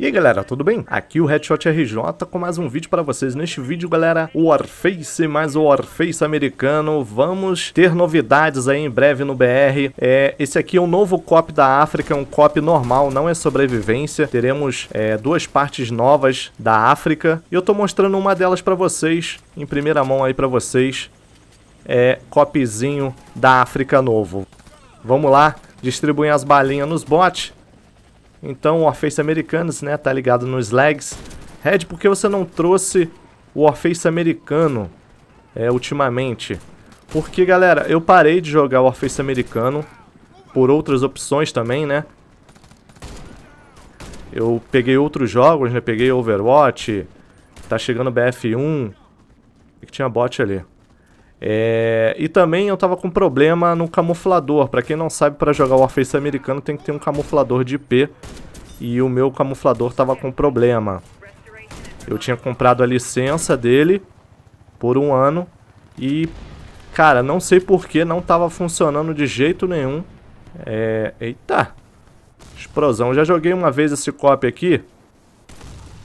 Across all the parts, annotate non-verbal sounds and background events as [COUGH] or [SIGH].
E aí galera, tudo bem? Aqui o Headshot RJ com mais um vídeo para vocês. Neste vídeo galera, o Warface mais o Warface americano, vamos ter novidades aí em breve no BR. É, esse aqui é um novo COP da África, é um COP normal, não é sobrevivência. Teremos é, duas partes novas da África e eu tô mostrando uma delas para vocês, em primeira mão aí para vocês. É, copzinho da África novo. Vamos lá, distribuem as balinhas nos bots então o Warface Americanos, né, tá ligado nos lags. Red, por que você não trouxe o Warface americano é, ultimamente? Porque, galera, eu parei de jogar o Warface americano por outras opções também, né? Eu peguei outros jogos, né? Peguei Overwatch, tá chegando BF1. O que tinha bot ali? É, e também eu tava com problema no camuflador. Para quem não sabe, para jogar Warface americano tem que ter um camuflador de IP. E o meu camuflador tava com problema. Eu tinha comprado a licença dele por um ano. E, cara, não sei porquê, não tava funcionando de jeito nenhum. É, eita! Explosão. Já joguei uma vez esse copy aqui.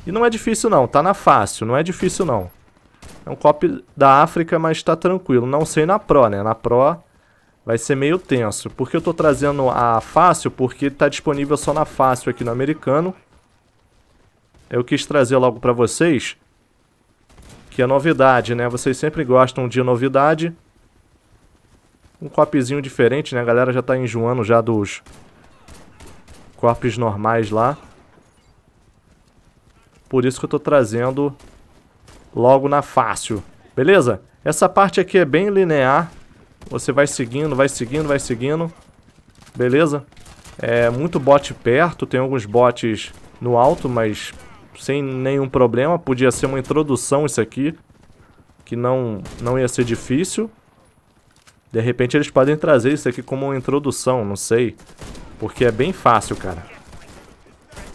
E não é difícil não, tá na fácil, não é difícil não. É um copo da África, mas tá tranquilo. Não sei na Pro, né? Na Pro vai ser meio tenso. Porque eu tô trazendo a fácil, porque tá disponível só na fácil aqui no americano. Eu quis trazer logo pra vocês, que é novidade, né? Vocês sempre gostam de novidade. Um copizinho diferente, né? A galera já tá enjoando já dos corpos normais lá. Por isso que eu tô trazendo logo na fácil. Beleza? Essa parte aqui é bem linear. Você vai seguindo, vai seguindo, vai seguindo. Beleza? É muito bot perto, tem alguns bots no alto, mas sem nenhum problema. Podia ser uma introdução isso aqui, que não, não ia ser difícil. De repente eles podem trazer isso aqui como uma introdução, não sei. Porque é bem fácil, cara.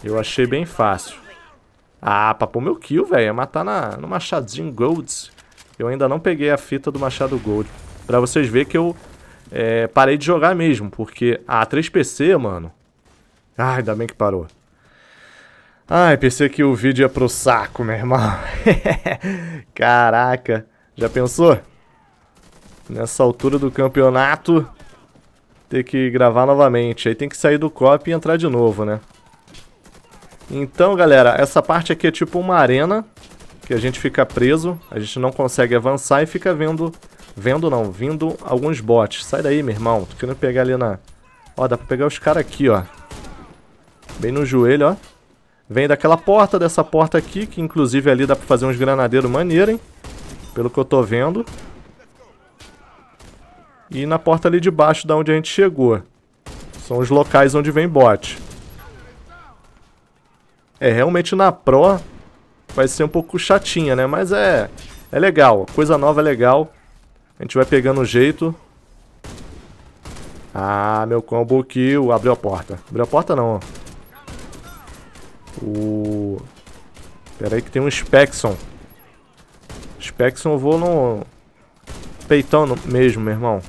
Eu achei bem fácil. Ah, pra pôr meu kill, velho. É matar na, no Machadinho Golds. Eu ainda não peguei a fita do Machado Gold. Pra vocês verem que eu é, parei de jogar mesmo. Porque a ah, 3PC, mano... Ah, ainda bem que parou. Ai, pensei que o vídeo ia é pro saco, meu irmão. [LAUGHS] Caraca. Já pensou? Nessa altura do campeonato, ter que gravar novamente. Aí tem que sair do cop e entrar de novo, né? Então, galera, essa parte aqui é tipo uma arena que a gente fica preso, a gente não consegue avançar e fica vendo... Vendo não, vindo alguns bots. Sai daí, meu irmão. Tô querendo pegar ali na... Ó, dá pra pegar os caras aqui, ó. Bem no joelho, ó. Vem daquela porta, dessa porta aqui, que inclusive ali dá pra fazer uns granadeiros maneiro, hein? Pelo que eu tô vendo. E na porta ali de baixo da onde a gente chegou. São os locais onde vem bot. É, realmente na Pro vai ser um pouco chatinha, né? Mas é, é legal, coisa nova é legal. A gente vai pegando o jeito. Ah, meu combo kill. Abriu a porta. Abriu a porta não. O... Pera aí que tem um Spexon. Spexon eu vou no... Peitão mesmo, meu irmão.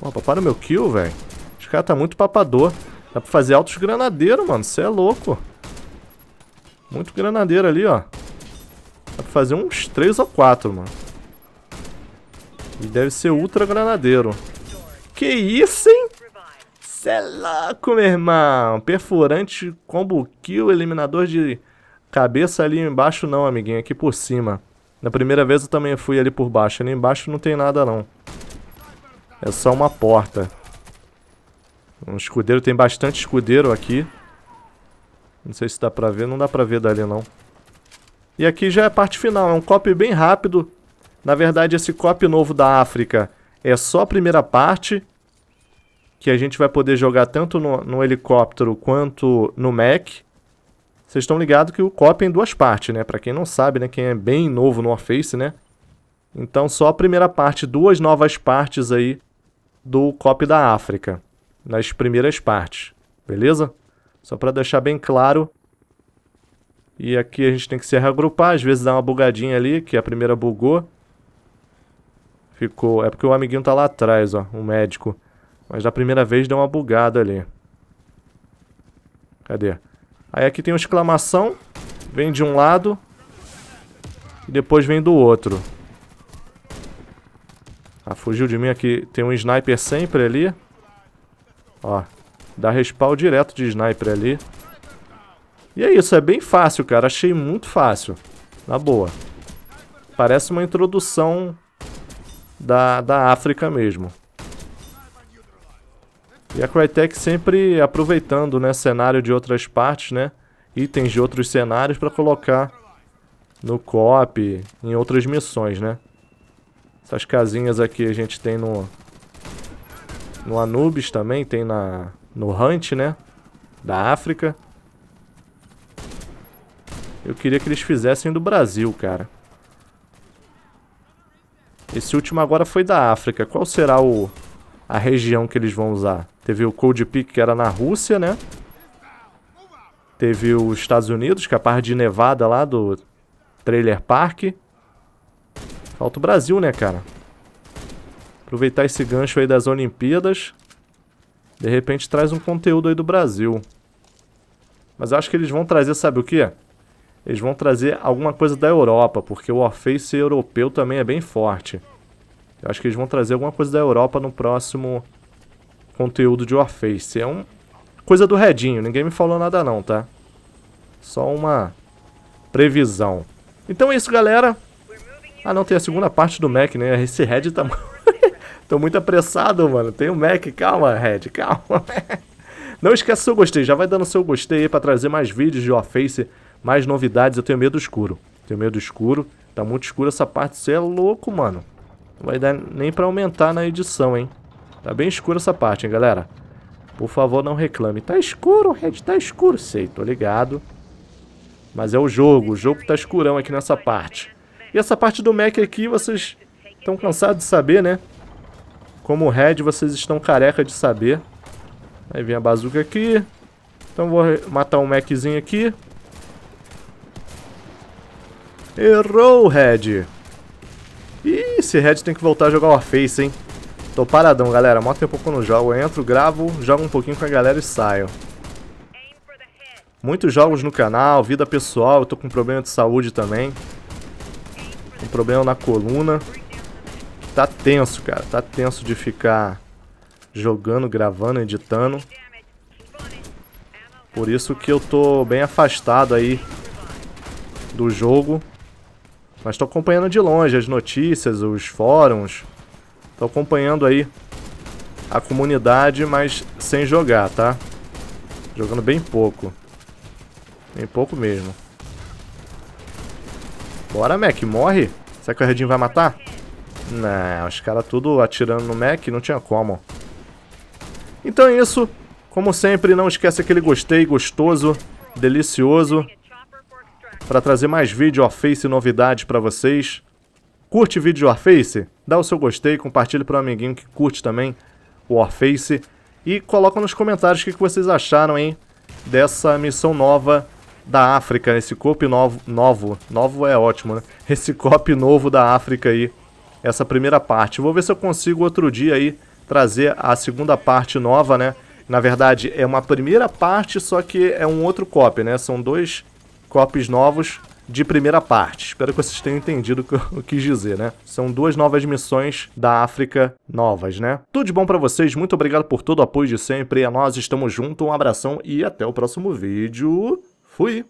Opa, para o meu kill, velho. Os caras tá muito papador. Dá pra fazer altos granadeiros, mano. Você é louco. Muito granadeiro ali, ó. Dá pra fazer uns 3 ou 4, mano. E deve ser ultra granadeiro. Que isso, hein? Cê é louco, meu irmão. Perfurante, combo kill, eliminador de cabeça ali embaixo não, amiguinho. Aqui por cima. Na primeira vez eu também fui ali por baixo. Ali embaixo não tem nada, não. É só uma porta. Um escudeiro, tem bastante escudeiro aqui. Não sei se dá pra ver, não dá pra ver dali não. E aqui já é a parte final, é um copy bem rápido. Na verdade, esse copy novo da África é só a primeira parte, que a gente vai poder jogar tanto no, no helicóptero quanto no Mac. Vocês estão ligados que o copy é em duas partes, né? Pra quem não sabe, né? Quem é bem novo no Warface, né? Então só a primeira parte, duas novas partes aí do copy da África nas primeiras partes, beleza? Só para deixar bem claro. E aqui a gente tem que se reagrupar, às vezes dá uma bugadinha ali, que a primeira bugou. Ficou, é porque o amiguinho tá lá atrás, ó, um médico. Mas da primeira vez deu uma bugada ali. Cadê? Aí aqui tem uma exclamação, vem de um lado e depois vem do outro. Ah, fugiu de mim aqui. Tem um sniper sempre ali. Ó, dá respawn direto de sniper ali. E é isso, é bem fácil, cara. Achei muito fácil. Na boa. Parece uma introdução da, da África mesmo. E a Crytek sempre aproveitando, né, cenário de outras partes, né, itens de outros cenários para colocar no co em outras missões, né. Essas casinhas aqui a gente tem no, no Anubis também, tem na, no Hunt, né? Da África. Eu queria que eles fizessem do Brasil, cara. Esse último agora foi da África. Qual será o a região que eles vão usar? Teve o Cold Peak, que era na Rússia, né? Teve os Estados Unidos, que é a parte de Nevada lá do Trailer Park. Falta o Brasil, né, cara? Aproveitar esse gancho aí das Olimpíadas. De repente traz um conteúdo aí do Brasil. Mas acho que eles vão trazer, sabe o que? Eles vão trazer alguma coisa da Europa, porque o Warface europeu também é bem forte. Eu acho que eles vão trazer alguma coisa da Europa no próximo conteúdo de Warface. É um coisa do Redinho, ninguém me falou nada não, tá? Só uma previsão. Então é isso, galera. Ah, não, tem a segunda parte do Mac, né? Esse Red tá... [LAUGHS] Tô muito apressado, mano. Tem o um Mac, calma, Red, calma. [LAUGHS] Não esquece seu gostei, já vai dando seu gostei aí pra trazer mais vídeos de Warface, mais novidades. Eu tenho medo do escuro. Tenho medo do escuro. Tá muito escuro essa parte, você é louco, mano. Não vai dar nem pra aumentar na edição, hein. Tá bem escuro essa parte, hein, galera. Por favor, não reclame. Tá escuro, Red, tá escuro. Sei, tô ligado. Mas é o jogo, o jogo tá escurão aqui nessa parte. E essa parte do Mac aqui, vocês estão cansados de saber, né? Como Red, vocês estão careca de saber. Aí vem a bazuca aqui. Então vou matar um Maczinho aqui. Errou, Red. Ih, esse Red tem que voltar a jogar face, hein? Tô paradão, galera. Mó tempo que eu não jogo. Eu entro, gravo, jogo um pouquinho com a galera e saio. Muitos jogos no canal, vida pessoal. Eu tô com problema de saúde também. Um problema na coluna tá tenso, cara. Tá tenso de ficar jogando, gravando, editando. Por isso que eu tô bem afastado aí do jogo. Mas tô acompanhando de longe as notícias, os fóruns. Tô acompanhando aí a comunidade, mas sem jogar, tá? Jogando bem pouco. Bem pouco mesmo. Bora, Mac, morre. Será que o Redinho vai matar? Não, os caras tudo atirando no Mac, não tinha como. Então é isso. Como sempre, não esquece aquele gostei gostoso, delicioso, para trazer mais vídeo Warface novidades para vocês. Curte vídeo Warface? Dá o seu gostei, compartilhe para um amiguinho que curte também o Warface. E coloca nos comentários o que vocês acharam, hein, dessa missão nova da África, esse copo novo, novo, novo é ótimo, né? Esse copo novo da África aí, essa primeira parte. Vou ver se eu consigo outro dia aí trazer a segunda parte nova, né? Na verdade, é uma primeira parte, só que é um outro copy, né? São dois copies novos de primeira parte. Espero que vocês tenham entendido o que eu [LAUGHS] quis dizer, né? São duas novas missões da África novas, né? Tudo de bom para vocês, muito obrigado por todo o apoio de sempre. É Nós estamos juntos, um abração e até o próximo vídeo. Fui!